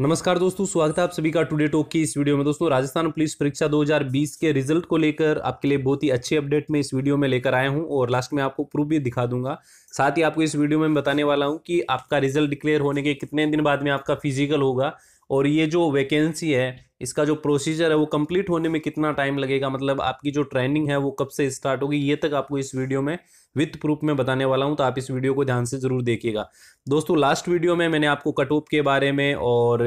नमस्कार दोस्तों स्वागत है आप सभी का टुडे टॉक की इस वीडियो में दोस्तों राजस्थान पुलिस परीक्षा 2020 के रिजल्ट को लेकर आपके लिए बहुत ही अच्छी अपडेट में इस वीडियो में लेकर आया हूं और लास्ट में आपको प्रूफ भी दिखा दूंगा साथ ही आपको इस वीडियो में बताने वाला हूं कि आपका रिजल्ट डिक्लेयर होने के कितने दिन बाद में आपका फिजिकल होगा और ये जो वैकेंसी है इसका जो प्रोसीजर है वो कंप्लीट होने में कितना टाइम लगेगा मतलब आपकी जो ट्रेनिंग है वो कब से स्टार्ट होगी ये तक आपको इस वीडियो में विथ प्रूफ में बताने वाला हूँ तो आप इस वीडियो को ध्यान से ज़रूर देखिएगा दोस्तों लास्ट वीडियो में मैंने आपको कट ऑफ के बारे में और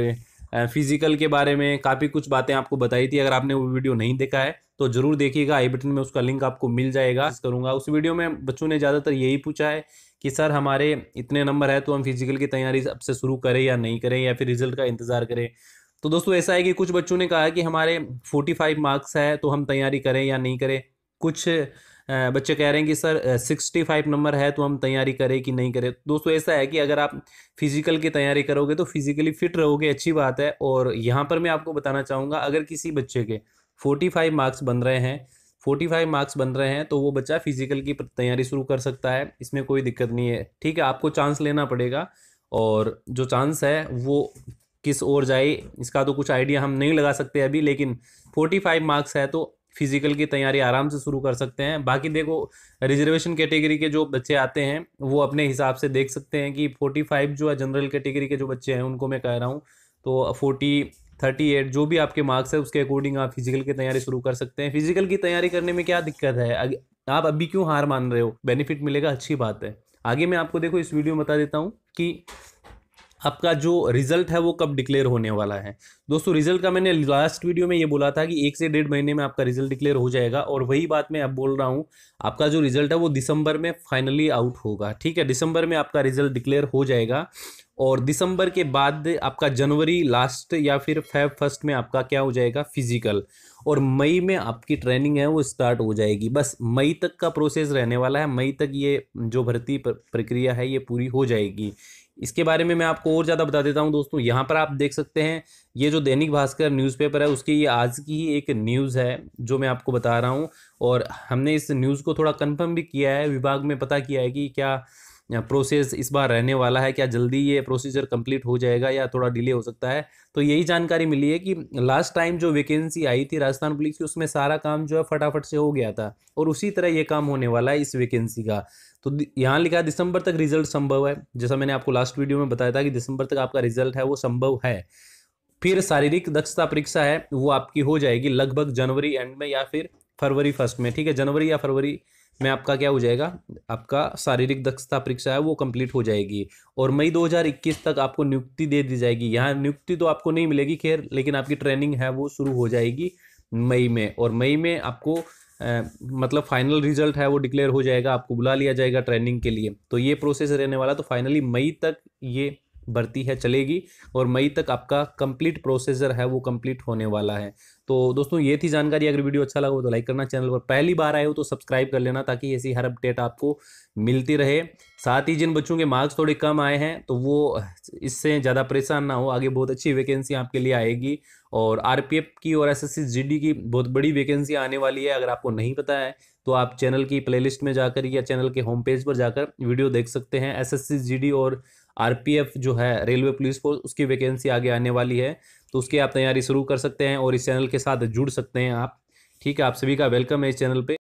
फिजिकल के बारे में काफ़ी कुछ बातें आपको बताई थी अगर आपने वो वीडियो नहीं देखा है तो जरूर देखिएगा आई बटन में उसका लिंक आपको मिल जाएगा करूँगा उस वीडियो में बच्चों ने ज़्यादातर यही पूछा है कि सर हमारे इतने नंबर है तो हम फिजिकल की तैयारी अब से शुरू करें या नहीं करें या फिर रिजल्ट का इंतज़ार करें तो दोस्तों ऐसा है कि कुछ बच्चों ने कहा कि हमारे फोर्टी फाइव मार्क्स है तो हम तैयारी करें या नहीं करें कुछ बच्चे कह रहे हैं कि सर सिक्सटी फाइव नंबर है तो हम तैयारी करें कि नहीं करें दोस्तों ऐसा है कि अगर आप फिजिकल की तैयारी करोगे तो फिजिकली फिट रहोगे अच्छी बात है और यहाँ पर मैं आपको बताना चाहूँगा अगर किसी बच्चे के फोर्टी फाइव मार्क्स बन रहे हैं फोर्टी फाइव मार्क्स बन रहे हैं तो वो बच्चा फिजिकल की तैयारी शुरू कर सकता है इसमें कोई दिक्कत नहीं है ठीक है आपको चांस लेना पड़ेगा और जो चांस है वो किस ओर जाए इसका तो कुछ आइडिया हम नहीं लगा सकते अभी लेकिन फोर्टी फाइव मार्क्स है तो फिजिकल की तैयारी आराम से शुरू कर सकते हैं बाकी देखो रिजर्वेशन कैटेगरी के जो बच्चे आते हैं वो अपने हिसाब से देख सकते हैं कि फोर्टी फाइव जो है जनरल कैटेगरी के जो बच्चे हैं उनको मैं कह रहा हूँ तो फोर्टी थर्टी एट जो भी आपके मार्क्स है उसके अकॉर्डिंग आप फिजिकल की तैयारी शुरू कर सकते हैं फिजिकल की तैयारी करने में क्या दिक्कत है आप अभी क्यों हार मान रहे हो बेनिफिट मिलेगा अच्छी बात है आगे मैं आपको देखो इस वीडियो में बता देता हूँ कि आपका जो रिजल्ट है वो कब डिक्लेयर होने वाला है दोस्तों रिजल्ट का मैंने लास्ट वीडियो में ये बोला था कि एक से डेढ़ महीने में आपका रिजल्ट डिक्लेयर हो जाएगा और वही बात मैं अब बोल रहा हूँ आपका जो रिजल्ट है वो दिसंबर में फाइनली आउट होगा ठीक है दिसंबर में आपका रिजल्ट डिक्लेयर हो जाएगा और दिसंबर के बाद आपका जनवरी लास्ट या फिर फेब फर्स्ट में आपका क्या हो जाएगा फिजिकल और मई में आपकी ट्रेनिंग है वो स्टार्ट हो जाएगी बस मई तक का प्रोसेस रहने वाला है मई तक ये जो भर्ती प्रक्रिया है ये पूरी हो जाएगी इसके बारे में मैं आपको और ज़्यादा बता देता हूँ दोस्तों यहाँ पर आप देख सकते हैं ये जो दैनिक भास्कर न्यूज़पेपर है उसकी ये आज की ही एक न्यूज़ है जो मैं आपको बता रहा हूँ और हमने इस न्यूज़ को थोड़ा कंफर्म भी किया है विभाग में पता किया है कि क्या प्रोसेस इस बार रहने वाला है क्या जल्दी ये प्रोसीजर कंप्लीट हो जाएगा या थोड़ा डिले हो सकता है तो यही जानकारी मिली है कि लास्ट टाइम जो वैकेंसी आई थी राजस्थान पुलिस की उसमें सारा काम जो है फटाफट से हो गया था और उसी तरह ये काम होने वाला है इस वैकेंसी का तो यहाँ लिखा है दिसंबर तक रिजल्ट संभव है जैसा मैंने आपको लास्ट वीडियो में बताया था कि दिसंबर तक आपका रिजल्ट है वो संभव है फिर शारीरिक दक्षता परीक्षा है वो आपकी हो जाएगी लगभग जनवरी एंड में या फिर फरवरी फर्स्ट में ठीक है जनवरी या फरवरी में आपका क्या हो जाएगा आपका शारीरिक दक्षता परीक्षा है वो कंप्लीट हो जाएगी और मई 2021 तक आपको नियुक्ति दे दी जाएगी यहाँ नियुक्ति तो आपको नहीं मिलेगी खैर लेकिन आपकी ट्रेनिंग है वो शुरू हो जाएगी मई में और मई में आपको आ, मतलब फाइनल रिजल्ट है वो डिक्लेयर हो जाएगा आपको बुला लिया जाएगा ट्रेनिंग के लिए तो ये प्रोसेस रहने वाला तो फाइनली मई तक ये बढ़ती है चलेगी और मई तक आपका कंप्लीट प्रोसेसर है वो कंप्लीट होने वाला है तो दोस्तों ये थी जानकारी अगर वीडियो अच्छा लगा हो तो लाइक करना चैनल पर पहली बार आए हो तो सब्सक्राइब कर लेना ताकि ऐसी हर अपडेट आपको मिलती रहे साथ ही जिन बच्चों के मार्क्स थोड़े कम आए हैं तो वो इससे ज़्यादा परेशान ना हो आगे बहुत अच्छी वैकेंसी आपके लिए आएगी और आर की और एस एस की बहुत बड़ी वैकेंसी आने वाली है अगर आपको नहीं पता है तो आप चैनल की प्लेलिस्ट में जाकर या चैनल के होम पेज पर जाकर वीडियो देख सकते हैं एसएससी जीडी और आरपीएफ जो है रेलवे पुलिस फोर्स उसकी वैकेंसी आगे आने वाली है तो उसकी आप तैयारी शुरू कर सकते हैं और इस चैनल के साथ जुड़ सकते हैं आप ठीक है आप सभी का वेलकम है इस चैनल पर